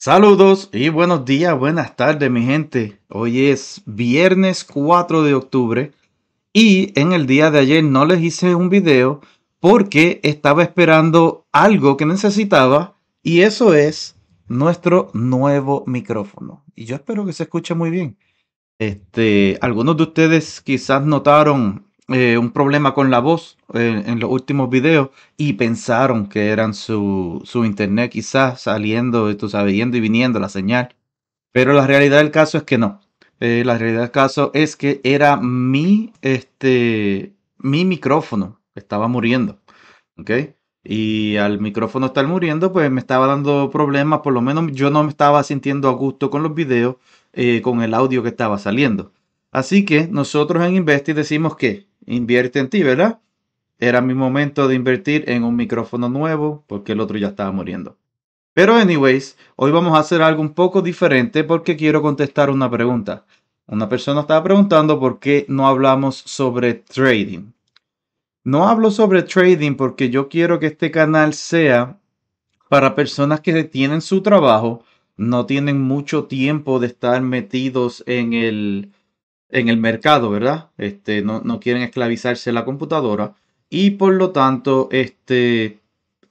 Saludos y buenos días, buenas tardes mi gente. Hoy es viernes 4 de octubre y en el día de ayer no les hice un video porque estaba esperando algo que necesitaba y eso es nuestro nuevo micrófono. Y yo espero que se escuche muy bien. Este, algunos de ustedes quizás notaron eh, un problema con la voz eh, en los últimos videos y pensaron que eran su, internet quizás saliendo, esto sabes, y viniendo la señal. Pero la realidad del caso es que no. Eh, la realidad del caso es que era mi, este, mi micrófono estaba muriendo. ¿Ok? Y al micrófono estar muriendo, pues me estaba dando problemas. Por lo menos yo no me estaba sintiendo a gusto con los videos, con el audio que estaba saliendo. Así que nosotros en Investi decimos que invierte en ti, ¿verdad? Era mi momento de invertir en un micrófono nuevo porque el otro ya estaba muriendo. Pero anyways, hoy vamos a hacer algo un poco diferente porque quiero contestar una pregunta. Una persona estaba preguntando por qué no hablamos sobre trading. No hablo sobre trading porque yo quiero que este canal sea para personas que tienen su trabajo, no tienen mucho tiempo de estar metidos en el en el mercado, ¿verdad? Este, no, no, quieren esclavizarse la computadora y por lo tanto este,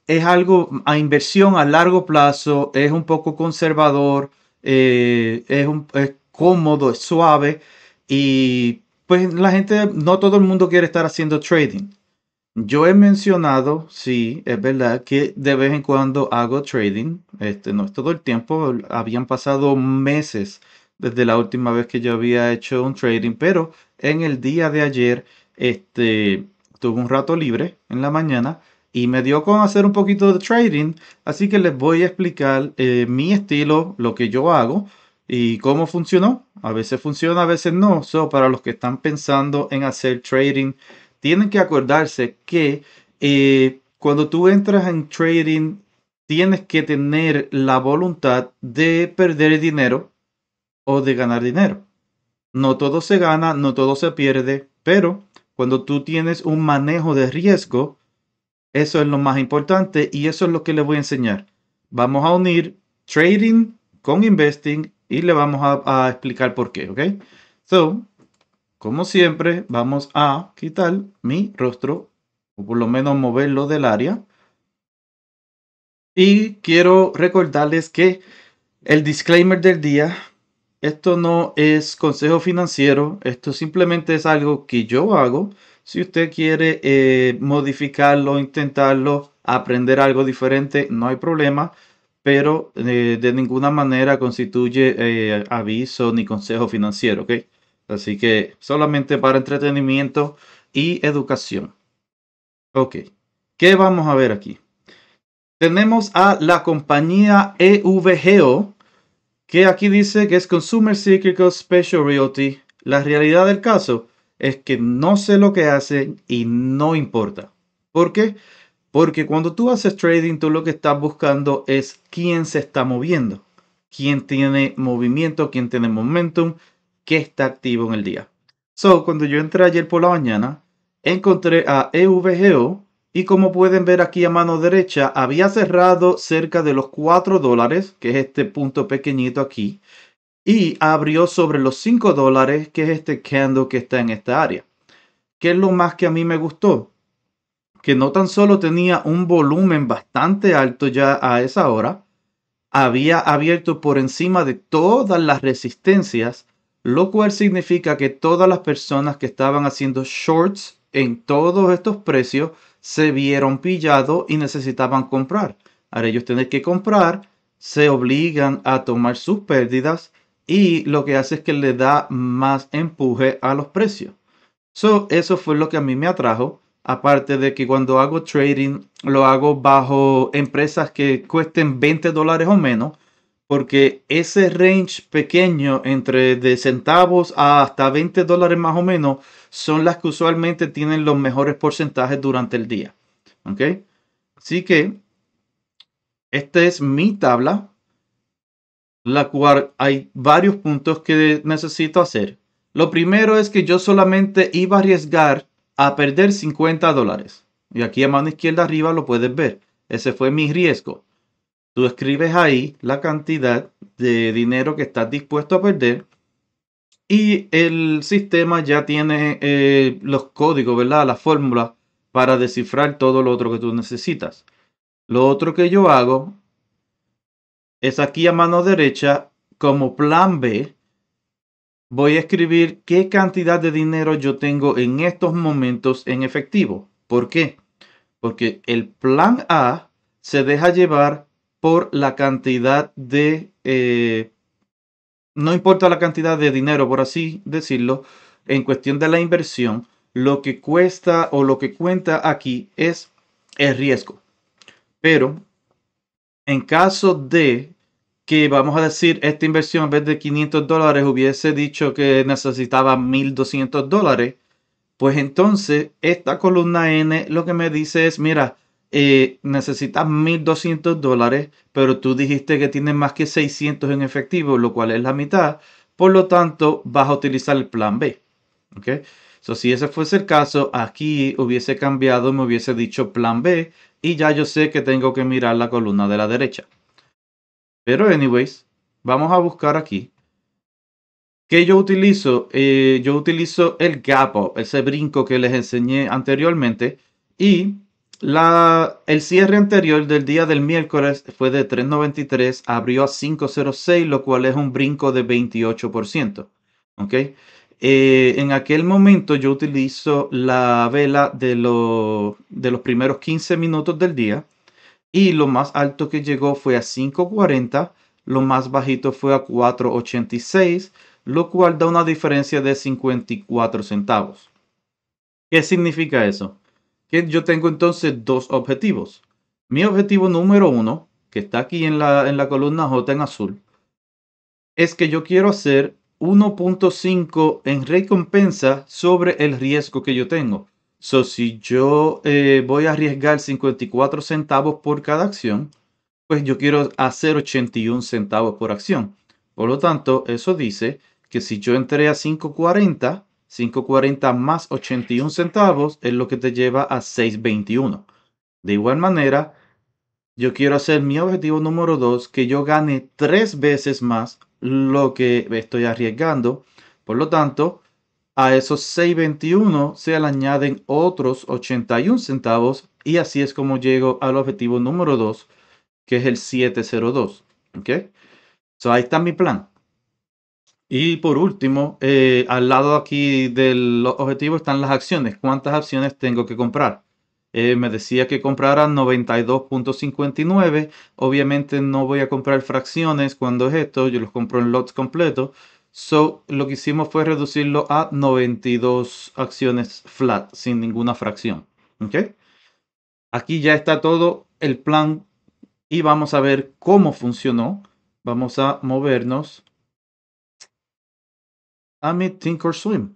es algo a inversión a largo plazo, es un poco conservador, eh, es, un, es cómodo, es suave y pues la gente, no todo el mundo quiere estar haciendo trading. Yo he mencionado, sí, es verdad, que de vez en cuando hago trading, este, no es todo el tiempo, habían pasado meses desde la última vez que yo había hecho un trading, pero en el día de ayer este, tuve un rato libre en la mañana y me dio con hacer un poquito de trading, así que les voy a explicar eh, mi estilo, lo que yo hago y cómo funcionó. A veces funciona, a veces no. So, para los que están pensando en hacer trading, tienen que acordarse que eh, cuando tú entras en trading, tienes que tener la voluntad de perder dinero o de ganar dinero. No todo se gana, no todo se pierde, pero cuando tú tienes un manejo de riesgo, eso es lo más importante y eso es lo que les voy a enseñar. Vamos a unir trading con investing y le vamos a, explicar por qué, ¿ok? So, como siempre, vamos a quitar mi rostro o por lo menos moverlo del área. Y quiero recordarles que el disclaimer del día esto no es consejo financiero, esto simplemente es algo que yo hago. Si usted quiere eh, modificarlo, intentarlo, aprender algo diferente, no hay problema, pero eh, de ninguna manera constituye eh, aviso ni consejo financiero, Así que solamente para entretenimiento y educación. Ok, ¿qué vamos a ver aquí? Tenemos a la compañía EVGO, que aquí dice que es Consumer Cyclical Special Realty. La realidad del caso es que no sé lo que hacen y no importa. ¿Por qué? Porque cuando tú haces trading, tú lo que estás buscando es quién se está moviendo, quién tiene movimiento, quién tiene momentum, qué está activo en el día. So, cuando yo entré ayer por la mañana, encontré a EVGO, y como pueden ver aquí a mano derecha había cerrado cerca de los 4 dólares, que es este punto pequeñito aquí, y abrió sobre los 5 dólares, que es este candle que está en esta área. ¿Qué es lo más que a mí me gustó? Que no tan solo tenía un volumen bastante alto ya a esa hora, había abierto por encima de todas las resistencias, lo cual significa que todas las personas que estaban haciendo shorts en todos estos precios se vieron pillados y necesitaban comprar. Ahora ellos tienen que comprar, se obligan a tomar sus pérdidas y lo que hace es que le da más empuje a los precios. So, eso fue lo que a mí me atrajo. Aparte de que cuando hago trading lo hago bajo empresas que cuesten 20 dólares o menos porque ese range pequeño entre de centavos a hasta 20 dólares más o menos son las que usualmente tienen los mejores porcentajes durante el día. ¿Ok? Así que esta es mi tabla, la cual hay varios puntos que necesito hacer. Lo primero es que yo solamente iba a arriesgar a perder 50 dólares. Y aquí a mano izquierda arriba lo puedes ver. Ese fue mi riesgo. Tú escribes ahí la cantidad de dinero que estás dispuesto a perder y el sistema ya tiene eh, los códigos, ¿verdad? Las fórmula para descifrar todo lo otro que tú necesitas. Lo otro que yo hago es aquí a mano derecha, como plan B, voy a escribir qué cantidad de dinero yo tengo en estos momentos en efectivo. ¿Por qué? Porque el plan A se deja llevar por la cantidad de... Eh, no importa la cantidad de dinero, por así decirlo, en cuestión de la inversión, lo que cuesta o lo que cuenta aquí es el riesgo. Pero en caso de que vamos a decir esta inversión en vez de 500 dólares hubiese dicho que necesitaba 1200 dólares, pues entonces esta columna N lo que me dice es, mira, eh, necesitas 1200 dólares, pero tú dijiste que tienes más que 600 en efectivo, lo cual es la mitad. Por lo tanto, vas a utilizar el plan B. ¿Ok? So, si ese fuese el caso, aquí hubiese cambiado, me hubiese dicho plan B y ya yo sé que tengo que mirar la columna de la derecha. Pero, anyways, vamos a buscar aquí. que yo utilizo? Eh, yo utilizo el gap ese brinco que les enseñé anteriormente y la, el cierre anterior del día del miércoles fue de 3.93, abrió a 5.06, lo cual es un brinco de 28%. ¿okay? Eh, en aquel momento yo utilizo la vela de, de los primeros 15 minutos del día y lo más alto que llegó fue a 5.40, lo más bajito fue a 4.86, lo cual da una diferencia de 54 centavos. ¿Qué significa eso? que yo tengo entonces dos objetivos. Mi objetivo número uno, que está aquí en la, columna J en azul, es que yo quiero hacer 1.5 en recompensa sobre el riesgo que yo tengo. So, si yo eh, voy a arriesgar 54 centavos por cada acción, pues yo quiero hacer 81 centavos por acción. Por lo tanto, eso dice que si yo entré a 5.40, 5.40 más 81 centavos es lo que te lleva a 6.21. De igual manera, yo quiero hacer mi objetivo número 2, que yo gane tres veces más lo que estoy arriesgando. Por lo tanto, a esos 6.21 se le añaden otros 81 centavos y así es como llego al objetivo número 2, que es el 702. ¿Ok? So, ahí está mi plan. Y por último, eh, al lado aquí del objetivo están las acciones. ¿Cuántas acciones tengo que comprar? Eh, me decía que comprara 92.59. Obviamente no voy a comprar fracciones cuando es esto. Yo los compro en lots completos. So, lo que hicimos fue reducirlo a 92 acciones flat, sin ninguna fracción. ¿Okay? Aquí ya está todo el plan y vamos a ver cómo funcionó. Vamos a movernos Amit Think or Swim.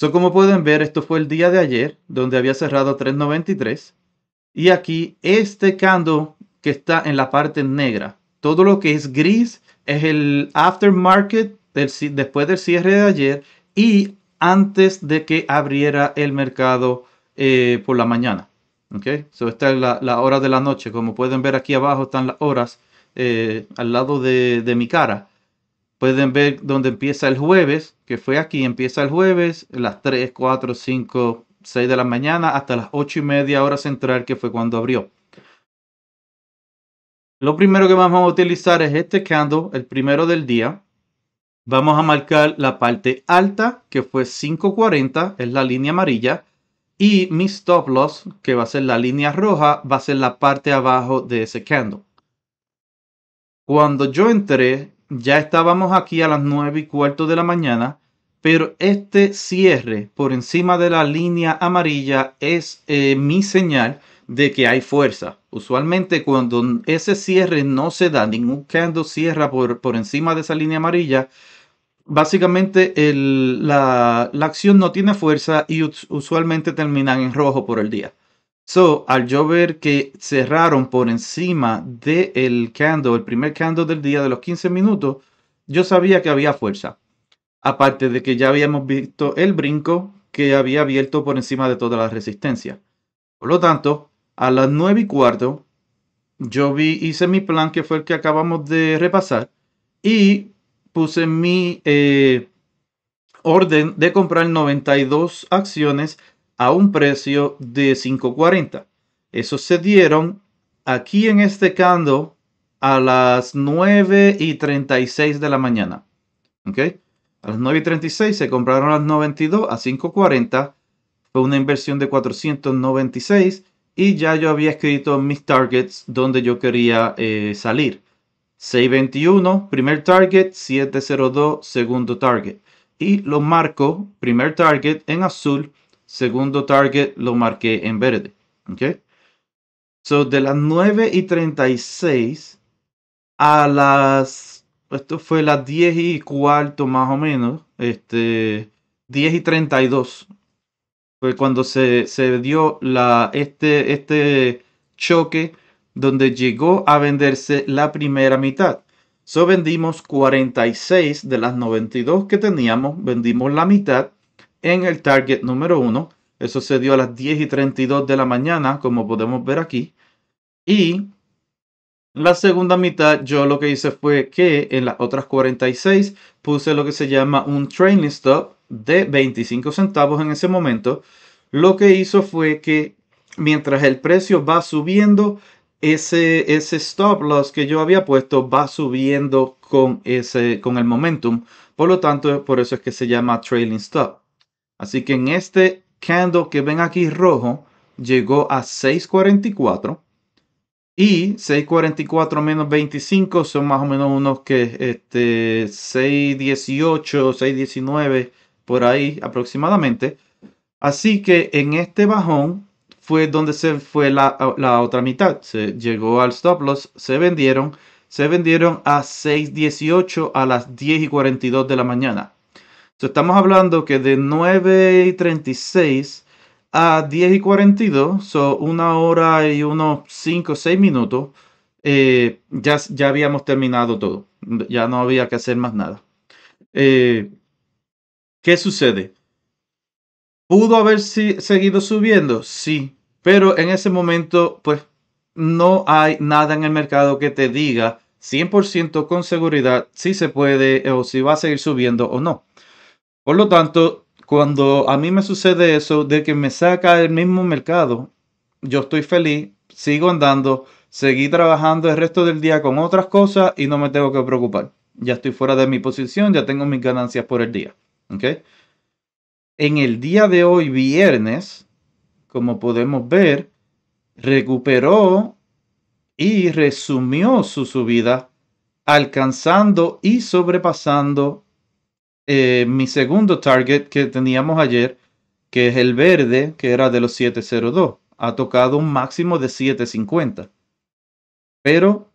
So, como pueden ver, esto fue el día de ayer, donde había cerrado 393. Y aquí, este cando que está en la parte negra, todo lo que es gris es el aftermarket del, después del cierre de ayer y antes de que abriera el mercado eh, por la mañana. Okay? So, esta es la, hora de la noche. Como pueden ver aquí abajo están las horas eh, al lado de, de mi cara. Pueden ver dónde empieza el jueves, que fue aquí. Empieza el jueves, las 3, 4, 5, 6 de la mañana hasta las 8 y media hora central, que fue cuando abrió. Lo primero que vamos a utilizar es este candle, el primero del día. Vamos a marcar la parte alta, que fue 540, es la línea amarilla. Y mi stop loss, que va a ser la línea roja, va a ser la parte abajo de ese candle. Cuando yo entré, ya estábamos aquí a las 9 y cuarto de la mañana, pero este cierre por encima de la línea amarilla es eh, mi señal de que hay fuerza. Usualmente cuando ese cierre no se da, ningún candle cierra por, por encima de esa línea amarilla, básicamente la, la, acción no tiene fuerza y usualmente terminan en rojo por el día. So, al yo ver que cerraron por encima del el candle, el primer candle del día de los 15 minutos, yo sabía que había fuerza. Aparte de que ya habíamos visto el brinco que había abierto por encima de toda la resistencia. Por lo tanto, a las 9 y cuarto, yo vi, hice mi plan que fue el que acabamos de repasar y puse mi eh, orden de comprar 92 acciones a un precio de 5.40. eso se dieron aquí en este cando a las 9 y 36 de la mañana. ¿Ok? A las 9 y 36 se compraron las 92 a 5.40. Fue una inversión de 496 y ya yo había escrito mis targets donde yo quería eh, salir. 621, primer target, 702, segundo target. Y lo marco, primer target en azul, segundo target lo marqué en verde. ¿Ok? So, de las 9 y 36 a las... Esto fue las 10 y cuarto más o menos. Este, 10 y 32 fue cuando se, dio la, este, este choque donde llegó a venderse la primera mitad. So vendimos 46 de las 92 que teníamos, vendimos la mitad en el target número 1. Eso se dio a las 10 y 32 de la mañana, como podemos ver aquí. Y la segunda mitad yo lo que hice fue que en las otras 46 puse lo que se llama un trailing stop de 25 centavos en ese momento. Lo que hizo fue que mientras el precio va subiendo, ese, ese stop loss que yo había puesto va subiendo con, ese, con el momentum. Por lo tanto, por eso es que se llama trailing stop. Así que en este candle que ven aquí rojo, llegó a 6.44. Y 6.44 menos 25 son más o menos unos que este, 6.18, 6.19, por ahí aproximadamente. Así que en este bajón fue donde se fue la, la, otra mitad. Se llegó al stop loss, se vendieron. Se vendieron a 6.18 a las 10 y 42 de la mañana estamos hablando que de 9 y 36 a 10 y 42, son una hora y unos 5 o 6 minutos, eh, ya, ya habíamos terminado todo. Ya no había que hacer más nada. Eh, ¿Qué sucede? ¿Pudo haber seguido subiendo? Sí, pero en ese momento, pues no hay nada en el mercado que te diga 100% con seguridad si se puede o si va a seguir subiendo o no. Por lo tanto, cuando a mí me sucede eso de que me saca el mismo mercado, yo estoy feliz, sigo andando, seguí trabajando el resto del día con otras cosas y no me tengo que preocupar. Ya estoy fuera de mi posición, ya tengo mis ganancias por el día. ¿okay? En el día de hoy, viernes, como podemos ver, recuperó y resumió su subida, alcanzando y sobrepasando eh, mi segundo target que teníamos ayer, que es el verde, que era de los 702. Ha tocado un máximo de 750. Pero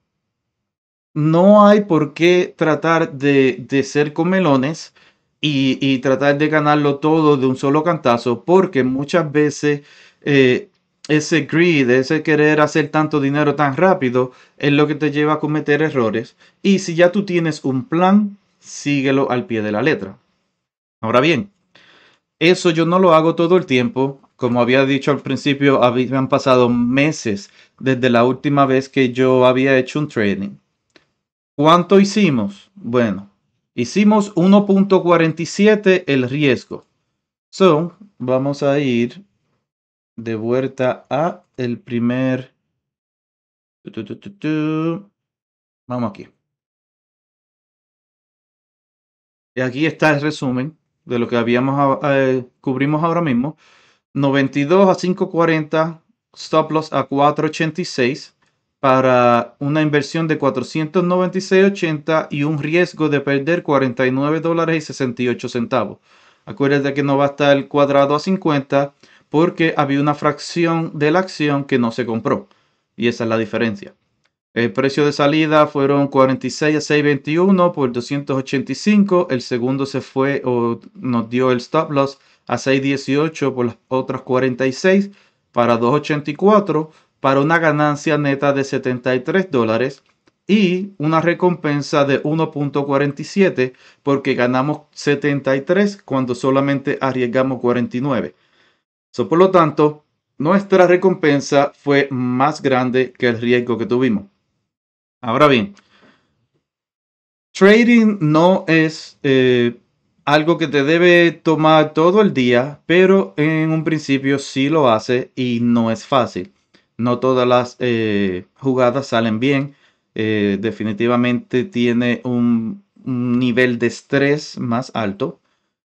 no hay por qué tratar de, ser comelones y, y, tratar de ganarlo todo de un solo cantazo, porque muchas veces eh, ese greed, ese querer hacer tanto dinero tan rápido, es lo que te lleva a cometer errores. Y si ya tú tienes un plan, síguelo al pie de la letra. Ahora bien, eso yo no lo hago todo el tiempo. Como había dicho al principio, me han pasado meses desde la última vez que yo había hecho un trading. ¿Cuánto hicimos? Bueno, hicimos 1.47 el riesgo. So, vamos a ir de vuelta a el primer... Vamos aquí. Y aquí está el resumen de lo que habíamos eh, cubrimos ahora mismo. 92 a 540, stop loss a 486 para una inversión de 496.80 y un riesgo de perder 49 dólares y 68 centavos. Acuérdate que no va a estar el cuadrado a 50 porque había una fracción de la acción que no se compró. Y esa es la diferencia. El precio de salida fueron 46 a 6.21 por 285. El segundo se fue o nos dio el stop loss a 6.18 por las otras 46 para 2.84 para una ganancia neta de 73 dólares y una recompensa de 1.47 porque ganamos 73 cuando solamente arriesgamos 49. por lo tanto, nuestra recompensa fue más grande que el riesgo que tuvimos. Ahora bien, trading no es eh, algo que te debe tomar todo el día, pero en un principio sí lo hace y no es fácil. No todas las eh, jugadas salen bien. Eh, definitivamente tiene un, nivel de estrés más alto,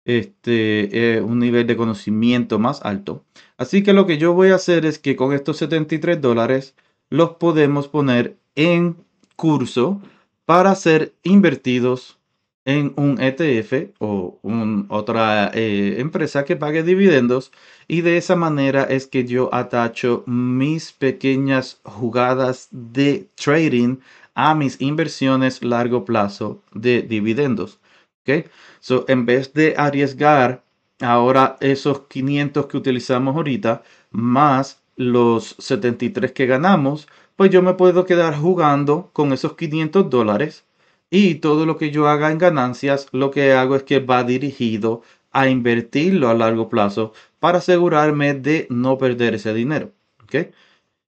este, un nivel de conocimiento más alto. Así que lo que yo voy a hacer es que con estos 73 dólares los podemos poner en curso para ser invertidos en un ETF o un, otra eh, empresa que pague dividendos y de esa manera es que yo atacho mis pequeñas jugadas de trading a mis inversiones largo plazo de dividendos. ¿ok? So, en vez de arriesgar ahora esos 500 que utilizamos ahorita más los 73 que ganamos, pues yo me puedo quedar jugando con esos 500 dólares y todo lo que yo haga en ganancias, lo que hago es que va dirigido a invertirlo a largo plazo para asegurarme de no perder ese dinero.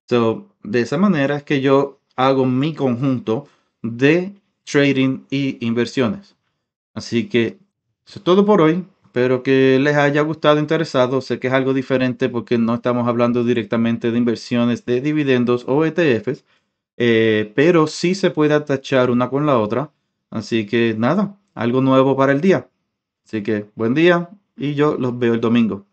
So, de esa manera es que yo hago mi conjunto de trading y inversiones. Así que eso es todo por hoy. Espero que les haya gustado, interesado. Sé que es algo diferente porque no estamos hablando directamente de inversiones de dividendos o ETFs, eh, pero sí se puede atachar una con la otra. Así que nada, algo nuevo para el día. Así que buen día y yo los veo el domingo.